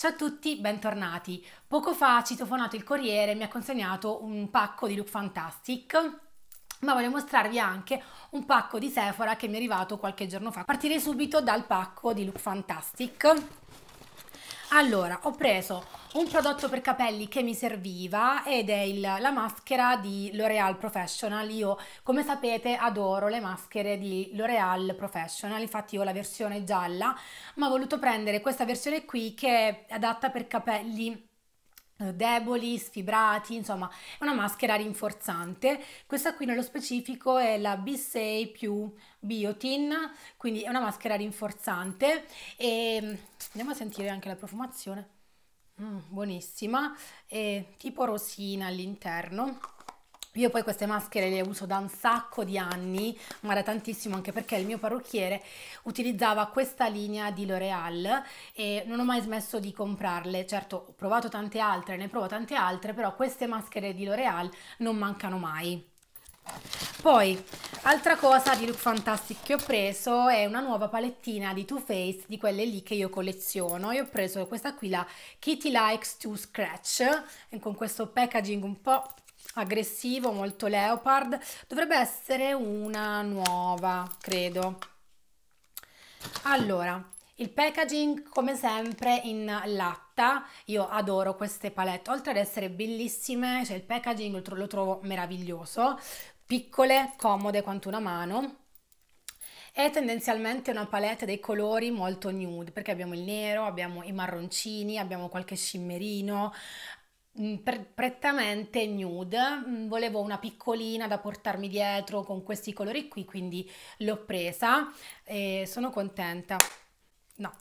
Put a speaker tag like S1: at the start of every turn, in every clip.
S1: Ciao a tutti, bentornati. Poco fa citofonato il Corriere e mi ha consegnato un pacco di Look Fantastic ma voglio mostrarvi anche un pacco di Sephora che mi è arrivato qualche giorno fa. Partirei subito dal pacco di Look Fantastic allora, ho preso un prodotto per capelli che mi serviva ed è il, la maschera di L'Oreal Professional. Io, come sapete, adoro le maschere di L'Oreal Professional, infatti ho la versione gialla, ma ho voluto prendere questa versione qui che è adatta per capelli deboli, sfibrati, insomma è una maschera rinforzante. Questa qui nello specifico è la B6 più Biotin, quindi è una maschera rinforzante e ehm, andiamo a sentire anche la profumazione. Mm, buonissima, è tipo rosina all'interno. Io poi queste maschere le uso da un sacco di anni, ma da tantissimo anche perché il mio parrucchiere utilizzava questa linea di L'Oreal e non ho mai smesso di comprarle. Certo, ho provato tante altre, ne provo tante altre, però queste maschere di L'Oreal non mancano mai. Poi, altra cosa di Look Fantastic che ho preso è una nuova palettina di Too Faced, di quelle lì che io colleziono. Io ho preso questa qui, la Kitty Likes to Scratch, con questo packaging un po' aggressivo, molto leopard. Dovrebbe essere una nuova, credo. Allora, il packaging come sempre in latta, io adoro queste palette, oltre ad essere bellissime, cioè il packaging lo, tro lo trovo meraviglioso, piccole, comode quanto una mano, è tendenzialmente una palette dei colori molto nude perché abbiamo il nero, abbiamo i marroncini, abbiamo qualche scimmerino, Mm, prettamente nude mm, volevo una piccolina da portarmi dietro con questi colori qui quindi l'ho presa e sono contenta no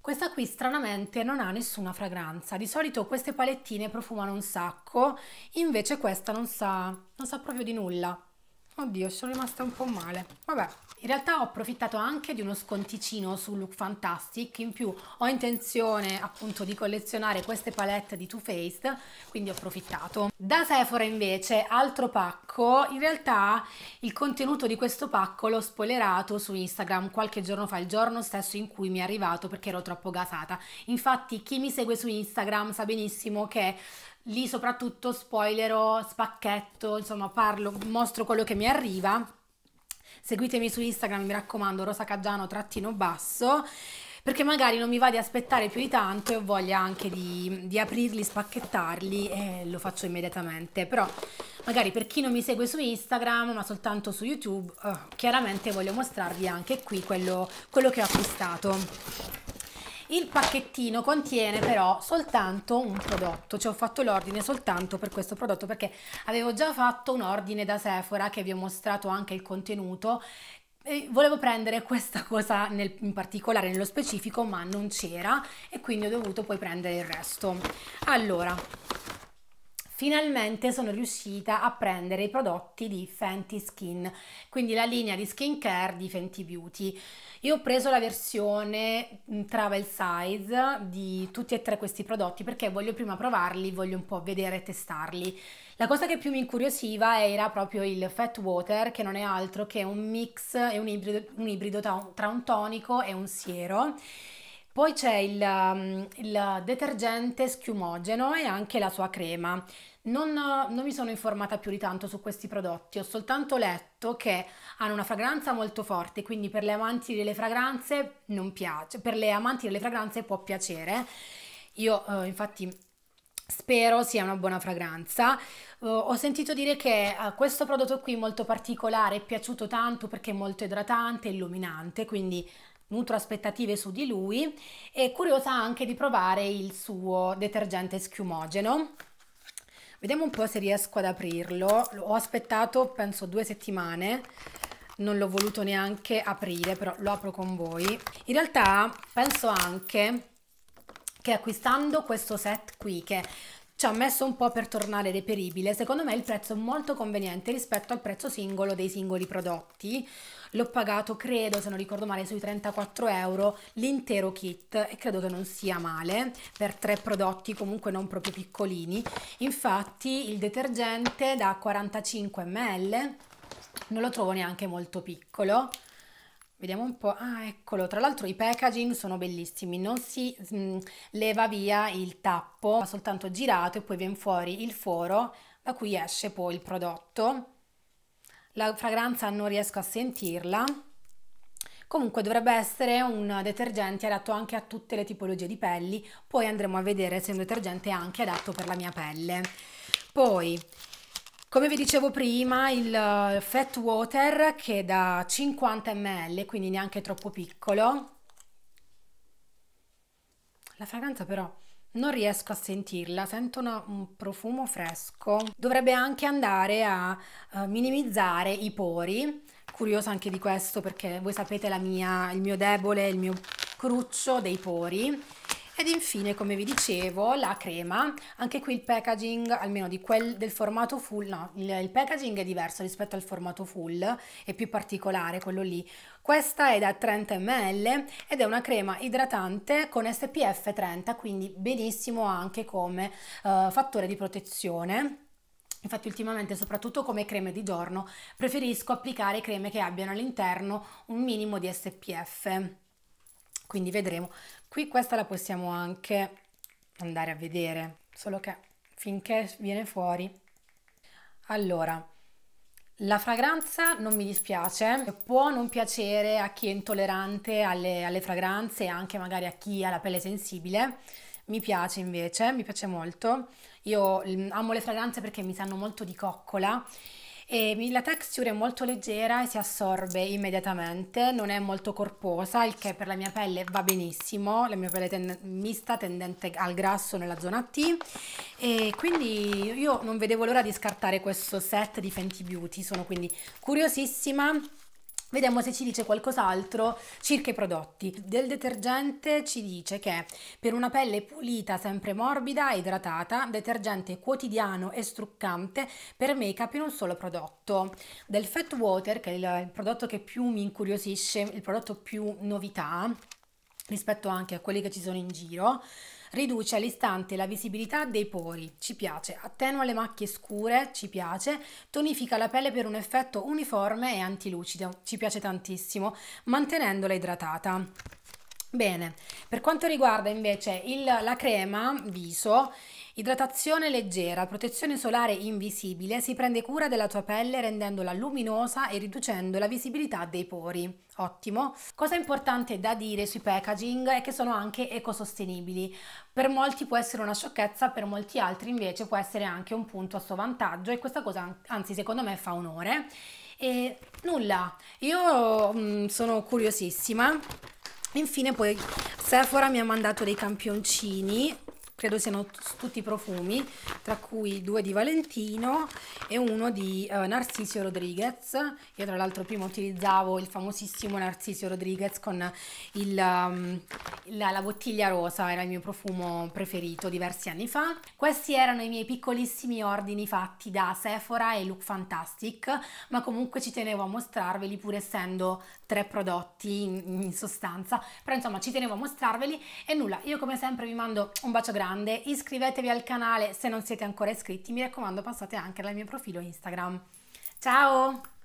S1: questa qui stranamente non ha nessuna fragranza di solito queste palettine profumano un sacco invece questa non sa non sa proprio di nulla Oddio, sono rimasta un po' male. Vabbè, in realtà ho approfittato anche di uno sconticino su Look Fantastic, in più ho intenzione appunto di collezionare queste palette di Too Faced, quindi ho approfittato. Da Sephora invece, altro pacco, in realtà il contenuto di questo pacco l'ho spoilerato su Instagram qualche giorno fa, il giorno stesso in cui mi è arrivato perché ero troppo gasata. Infatti chi mi segue su Instagram sa benissimo che lì soprattutto spoilero, spacchetto, insomma parlo, mostro quello che mi arriva. Seguitemi su Instagram, mi raccomando, rosacaggiano trattino basso, perché magari non mi va di aspettare più di tanto e ho voglia anche di, di aprirli, spacchettarli e lo faccio immediatamente. Però magari per chi non mi segue su Instagram, ma soltanto su YouTube, eh, chiaramente voglio mostrarvi anche qui quello, quello che ho acquistato. Il pacchettino contiene però soltanto un prodotto, cioè ho fatto l'ordine soltanto per questo prodotto perché avevo già fatto un ordine da Sephora che vi ho mostrato anche il contenuto e volevo prendere questa cosa nel, in particolare, nello specifico, ma non c'era e quindi ho dovuto poi prendere il resto. Allora, finalmente sono riuscita a prendere i prodotti di Fenty Skin, quindi la linea di skincare di Fenty Beauty. Io ho preso la versione mm, travel size di tutti e tre questi prodotti perché voglio prima provarli, voglio un po' vedere e testarli. La cosa che più mi incuriosiva era proprio il Fat Water, che non è altro che un mix e un ibrido, un ibrido tra un tonico e un siero poi c'è il, um, il, detergente schiumogeno e anche la sua crema. Non, non, mi sono informata più di tanto su questi prodotti, ho soltanto letto che hanno una fragranza molto forte, quindi per le amanti delle fragranze non piace, per le amanti delle fragranze può piacere. Io eh, infatti spero sia una buona fragranza. Uh, ho sentito dire che uh, questo prodotto qui molto particolare è piaciuto tanto perché è molto idratante, illuminante, quindi nutro aspettative su di lui e curiosa anche di provare il suo detergente schiumogeno. Vediamo un po' se riesco ad aprirlo. Ho aspettato penso due settimane non l'ho voluto neanche aprire, però lo apro con voi. In realtà penso anche che acquistando questo set qui, che ci ha messo un po' per tornare reperibile, secondo me il prezzo è molto conveniente rispetto al prezzo singolo dei singoli prodotti. L'ho pagato, credo, se non ricordo male, sui 34 euro l'intero kit e credo che non sia male per tre prodotti comunque non proprio piccolini. Infatti il detergente da 45 ml non lo trovo neanche molto piccolo Vediamo un po', ah eccolo, tra l'altro i packaging sono bellissimi, non si mh, mm, leva via il tappo, ma soltanto girato e poi viene fuori il foro da cui esce poi il prodotto. La fragranza non riesco a sentirla, Comunque dovrebbe essere un detergente adatto anche a tutte le tipologie di pelli, poi andremo a vedere se è un detergente anche adatto per la mia pelle. Poi come vi dicevo prima, il eh, fat water che è da 50 ml, quindi neanche troppo piccolo. La fragranza però non riesco a sentirla, sento una, un profumo fresco. Dovrebbe anche andare a uh, minimizzare i pori, curiosa anche di questo perché voi sapete mia, il mio debole, il mio cruccio dei pori ed infine, come vi dicevo, la crema, anche qui il packaging, almeno di quel del formato full, no, il, il packaging è diverso rispetto al formato full, è più particolare quello lì. Questa è da 30 ml ed è una crema idratante con SPF 30, quindi benissimo anche come uh, fattore di protezione. Infatti ultimamente, soprattutto come creme di giorno, preferisco applicare creme che abbiano all'interno un minimo di SPF quindi vedremo qui questa la possiamo anche andare a vedere solo che finché viene fuori allora la fragranza non mi dispiace, può non piacere a chi è intollerante alle, alle fragranze e anche magari a chi ha la pelle sensibile, mi piace invece, mi piace molto. Io mm, amo le fragranze perché mi sanno molto di coccola e la texture è molto leggera e si assorbe immediatamente, non è molto corposa, il che per la mia pelle va benissimo, la mia pelle ten- mista tendente al grasso nella zona T e quindi io non vedevo l'ora di scartare questo set di Fenty Beauty, sono quindi curiosissima Vediamo se ci dice qualcos'altro circa i prodotti. Del detergente ci dice che per una pelle pulita, sempre morbida e idratata, detergente quotidiano e struccante per make-up in un solo prodotto. Del Fat Water, che è il prodotto che più mi incuriosisce, il prodotto più novità rispetto anche a quelli che ci sono in giro, riduce all'istante la visibilità dei pori, ci piace, attenua le macchie scure, ci piace, tonifica la pelle per un effetto uniforme e antilucido, ci piace tantissimo, mantenendola idratata. Bene, per quanto riguarda invece il, la crema viso, idratazione leggera, protezione solare invisibile, si prende cura della tua pelle rendendola luminosa e riducendo la visibilità dei pori. Ottimo. Cosa importante da dire sui packaging è che sono anche ecosostenibili. Per molti può essere una sciocchezza, per molti altri invece può essere anche un punto a suo vantaggio e questa cosa anzi secondo me fa onore. E nulla, io mh, mm, sono curiosissima Infine poi Sephora mi ha mandato dei campioncini credo siano tutti profumi, tra cui due di Valentino e uno di eh, Narcisio Rodriguez. Io tra l'altro prima utilizzavo il famosissimo Narcisio Rodriguez con il, um, la, la, bottiglia rosa, era il mio profumo preferito diversi anni fa. Questi erano i miei piccolissimi ordini fatti da Sephora e Look Fantastic, ma comunque ci tenevo a mostrarveli pur essendo tre prodotti in, in sostanza, però insomma ci tenevo a mostrarveli e nulla, io come sempre vi mando un bacio grande grande, iscrivetevi al canale se non siete ancora iscritti, mi raccomando passate anche dal mio profilo Instagram. Ciao!